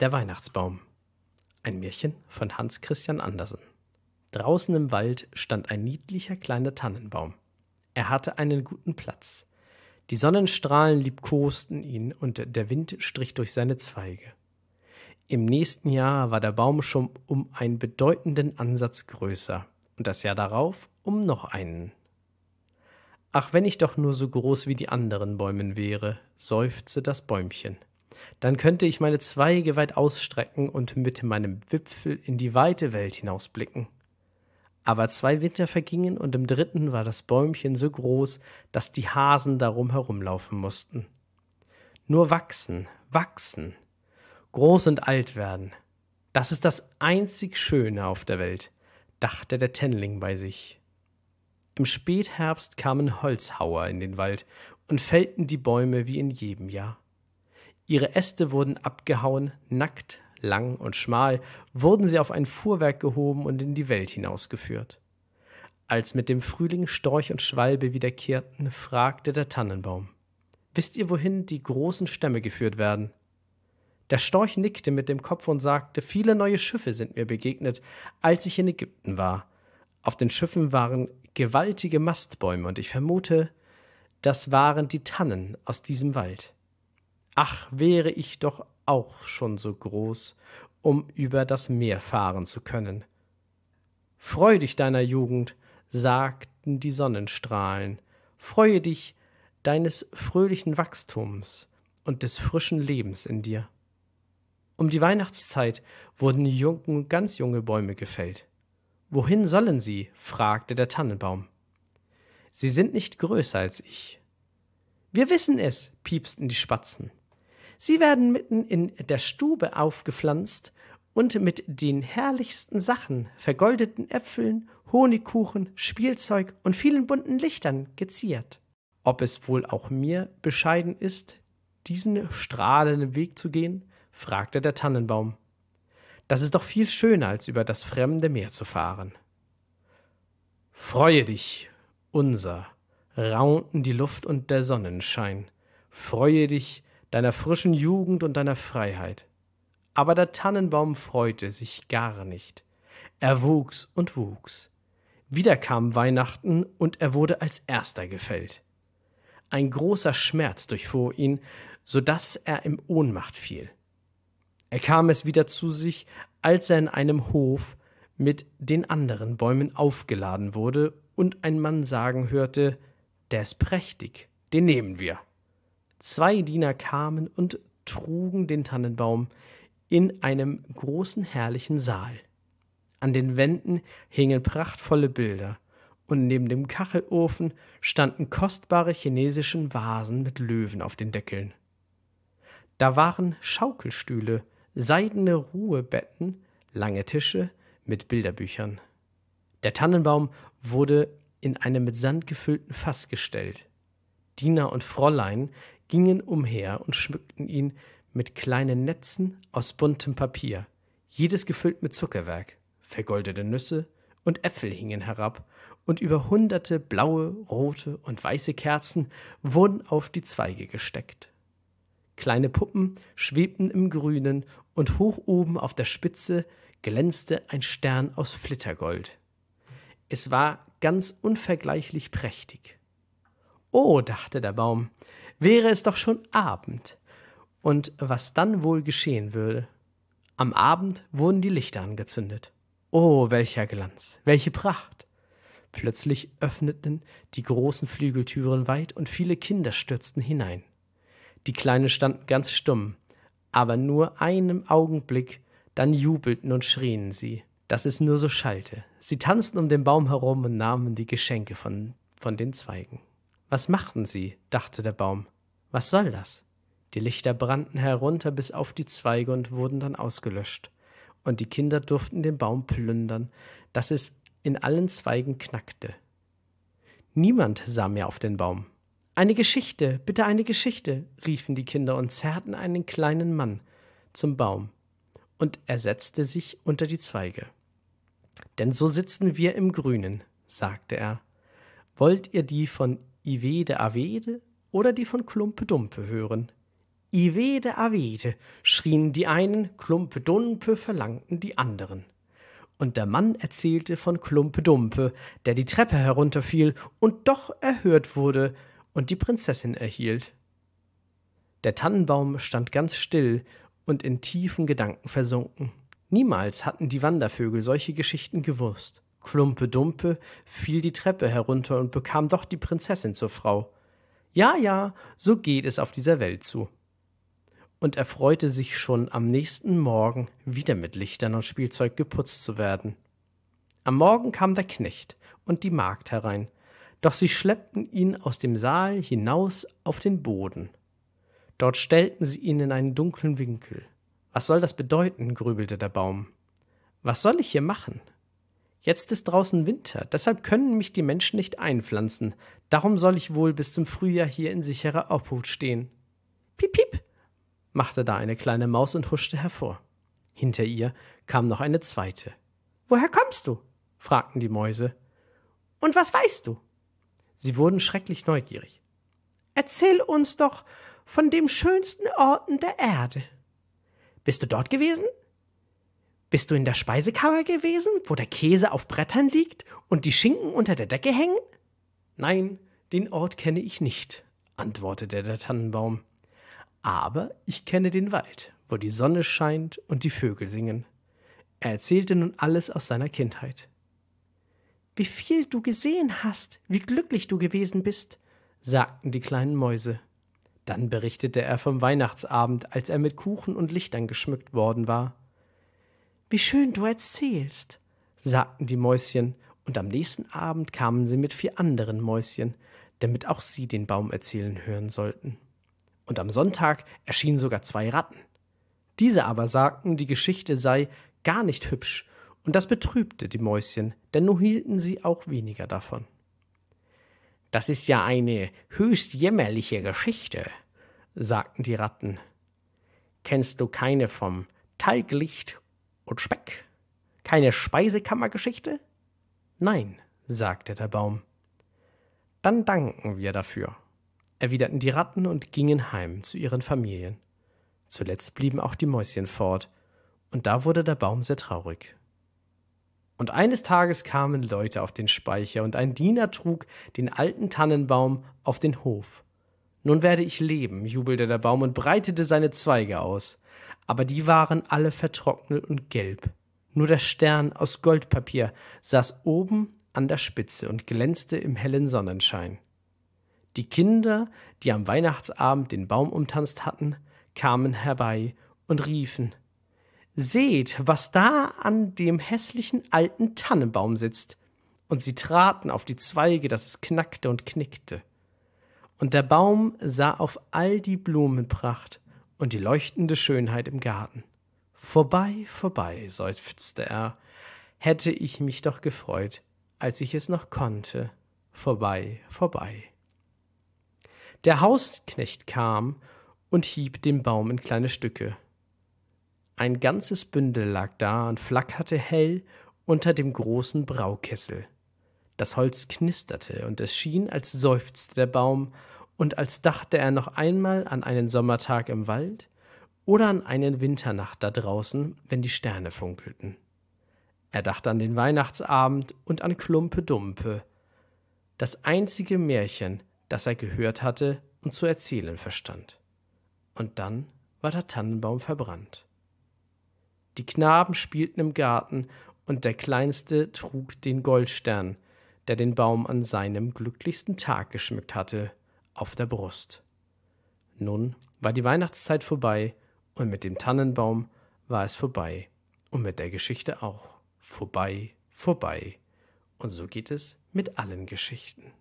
Der Weihnachtsbaum. Ein Märchen von Hans Christian Andersen. Draußen im Wald stand ein niedlicher kleiner Tannenbaum. Er hatte einen guten Platz. Die Sonnenstrahlen liebkosten ihn und der Wind strich durch seine Zweige. Im nächsten Jahr war der Baum schon um einen bedeutenden Ansatz größer und das Jahr darauf um noch einen. Ach, wenn ich doch nur so groß wie die anderen Bäumen wäre, seufzte das Bäumchen. Dann könnte ich meine Zweige weit ausstrecken und mit meinem Wipfel in die weite Welt hinausblicken. Aber zwei Winter vergingen und im dritten war das Bäumchen so groß, dass die Hasen darum herumlaufen mussten. Nur wachsen, wachsen, groß und alt werden. Das ist das einzig Schöne auf der Welt, dachte der Tennling bei sich. Im Spätherbst kamen Holzhauer in den Wald und fällten die Bäume wie in jedem Jahr. Ihre Äste wurden abgehauen, nackt, lang und schmal, wurden sie auf ein Fuhrwerk gehoben und in die Welt hinausgeführt. Als mit dem Frühling Storch und Schwalbe wiederkehrten, fragte der Tannenbaum Wisst ihr, wohin die großen Stämme geführt werden? Der Storch nickte mit dem Kopf und sagte, viele neue Schiffe sind mir begegnet, als ich in Ägypten war. Auf den Schiffen waren gewaltige Mastbäume, und ich vermute, das waren die Tannen aus diesem Wald. Ach, wäre ich doch auch schon so groß, um über das Meer fahren zu können. Freu dich deiner Jugend, sagten die Sonnenstrahlen, freue dich deines fröhlichen Wachstums und des frischen Lebens in dir. Um die Weihnachtszeit wurden jung, ganz junge Bäume gefällt. Wohin sollen sie? fragte der Tannenbaum. Sie sind nicht größer als ich. Wir wissen es, piepsten die Spatzen. Sie werden mitten in der Stube aufgepflanzt und mit den herrlichsten Sachen, vergoldeten Äpfeln, Honigkuchen, Spielzeug und vielen bunten Lichtern geziert. Ob es wohl auch mir bescheiden ist, diesen strahlenden Weg zu gehen? fragte der Tannenbaum. Das ist doch viel schöner, als über das fremde Meer zu fahren. Freue dich, unser, raunten die Luft und der Sonnenschein. Freue dich, deiner frischen Jugend und deiner Freiheit. Aber der Tannenbaum freute sich gar nicht. Er wuchs und wuchs. Wieder kam Weihnachten und er wurde als erster gefällt. Ein großer Schmerz durchfuhr ihn, so daß er im Ohnmacht fiel. Er kam es wieder zu sich, als er in einem Hof mit den anderen Bäumen aufgeladen wurde und ein Mann sagen hörte, der ist prächtig, den nehmen wir. Zwei Diener kamen und trugen den Tannenbaum in einem großen herrlichen Saal. An den Wänden hingen prachtvolle Bilder, und neben dem Kachelofen standen kostbare chinesischen Vasen mit Löwen auf den Deckeln. Da waren Schaukelstühle, seidene Ruhebetten, lange Tische mit Bilderbüchern. Der Tannenbaum wurde in einem mit Sand gefüllten Fass gestellt. Diener und Fräulein gingen umher und schmückten ihn mit kleinen Netzen aus buntem Papier, jedes gefüllt mit Zuckerwerk, vergoldete Nüsse und Äpfel hingen herab, und über hunderte blaue, rote und weiße Kerzen wurden auf die Zweige gesteckt. Kleine Puppen schwebten im Grünen, und hoch oben auf der Spitze glänzte ein Stern aus Flittergold. Es war ganz unvergleichlich prächtig. Oh, dachte der Baum, wäre es doch schon Abend. Und was dann wohl geschehen würde? Am Abend wurden die Lichter angezündet. Oh, welcher Glanz, welche Pracht! Plötzlich öffneten die großen Flügeltüren weit und viele Kinder stürzten hinein. Die Kleinen standen ganz stumm, aber nur einen Augenblick, dann jubelten und schrien sie, dass es nur so schallte. Sie tanzten um den Baum herum und nahmen die Geschenke von, von den Zweigen. Was machten sie? dachte der Baum. Was soll das? Die Lichter brannten herunter bis auf die Zweige und wurden dann ausgelöscht. Und die Kinder durften den Baum plündern, dass es in allen Zweigen knackte. Niemand sah mehr auf den Baum. Eine Geschichte, bitte eine Geschichte, riefen die Kinder und zerrten einen kleinen Mann zum Baum. Und er setzte sich unter die Zweige. Denn so sitzen wir im Grünen, sagte er. Wollt ihr die von Ivede Avede oder die von Klumpe Dumpe hören. Ivede Avede, schrien die einen, Klumpe Dumpe verlangten die anderen. Und der Mann erzählte von Klumpe Dumpe, der die Treppe herunterfiel und doch erhört wurde und die Prinzessin erhielt. Der Tannenbaum stand ganz still und in tiefen Gedanken versunken. Niemals hatten die Wandervögel solche Geschichten gewusst. Klumpe Dumpe fiel die Treppe herunter und bekam doch die Prinzessin zur Frau. Ja, ja, so geht es auf dieser Welt zu. Und er freute sich schon am nächsten Morgen wieder mit Lichtern und Spielzeug geputzt zu werden. Am Morgen kam der Knecht und die Magd herein, doch sie schleppten ihn aus dem Saal hinaus auf den Boden. Dort stellten sie ihn in einen dunklen Winkel. Was soll das bedeuten? grübelte der Baum. Was soll ich hier machen? Jetzt ist draußen Winter, deshalb können mich die Menschen nicht einpflanzen. Darum soll ich wohl bis zum Frühjahr hier in sicherer Obhut stehen. Piep, piep, machte da eine kleine Maus und huschte hervor. Hinter ihr kam noch eine zweite. Woher kommst du? fragten die Mäuse. Und was weißt du? Sie wurden schrecklich neugierig. Erzähl uns doch von dem schönsten Orten der Erde. Bist du dort gewesen? Bist du in der Speisekammer gewesen, wo der Käse auf Brettern liegt und die Schinken unter der Decke hängen? Nein, den Ort kenne ich nicht, antwortete der Tannenbaum. Aber ich kenne den Wald, wo die Sonne scheint und die Vögel singen. Er erzählte nun alles aus seiner Kindheit. Wie viel du gesehen hast, wie glücklich du gewesen bist, sagten die kleinen Mäuse. Dann berichtete er vom Weihnachtsabend, als er mit Kuchen und Lichtern geschmückt worden war. Wie schön du erzählst, sagten die Mäuschen, und am nächsten Abend kamen sie mit vier anderen Mäuschen, damit auch sie den Baum erzählen hören sollten. Und am Sonntag erschienen sogar zwei Ratten. Diese aber sagten, die Geschichte sei gar nicht hübsch, und das betrübte die Mäuschen, denn nun hielten sie auch weniger davon. Das ist ja eine höchst jämmerliche Geschichte, sagten die Ratten. Kennst du keine vom Talglicht und Speck. Keine Speisekammergeschichte? Nein, sagte der Baum. Dann danken wir dafür, erwiderten die Ratten und gingen heim zu ihren Familien. Zuletzt blieben auch die Mäuschen fort, und da wurde der Baum sehr traurig. Und eines Tages kamen Leute auf den Speicher, und ein Diener trug den alten Tannenbaum auf den Hof. Nun werde ich leben, jubelte der Baum und breitete seine Zweige aus aber die waren alle vertrocknet und gelb. Nur der Stern aus Goldpapier saß oben an der Spitze und glänzte im hellen Sonnenschein. Die Kinder, die am Weihnachtsabend den Baum umtanzt hatten, kamen herbei und riefen Seht, was da an dem hässlichen alten Tannenbaum sitzt. Und sie traten auf die Zweige, dass es knackte und knickte. Und der Baum sah auf all die Blumenpracht und die leuchtende Schönheit im Garten. Vorbei, vorbei, seufzte er, hätte ich mich doch gefreut, als ich es noch konnte. Vorbei, vorbei. Der Hausknecht kam und hieb den Baum in kleine Stücke. Ein ganzes Bündel lag da und flackerte hell unter dem großen Braukessel. Das Holz knisterte, und es schien, als seufzte der Baum und als dachte er noch einmal an einen Sommertag im Wald oder an eine Winternacht da draußen, wenn die Sterne funkelten. Er dachte an den Weihnachtsabend und an Klumpe Dumpe, das einzige Märchen, das er gehört hatte und zu erzählen verstand. Und dann war der Tannenbaum verbrannt. Die Knaben spielten im Garten und der Kleinste trug den Goldstern, der den Baum an seinem glücklichsten Tag geschmückt hatte, auf der Brust. Nun war die Weihnachtszeit vorbei und mit dem Tannenbaum war es vorbei und mit der Geschichte auch. Vorbei, vorbei. Und so geht es mit allen Geschichten.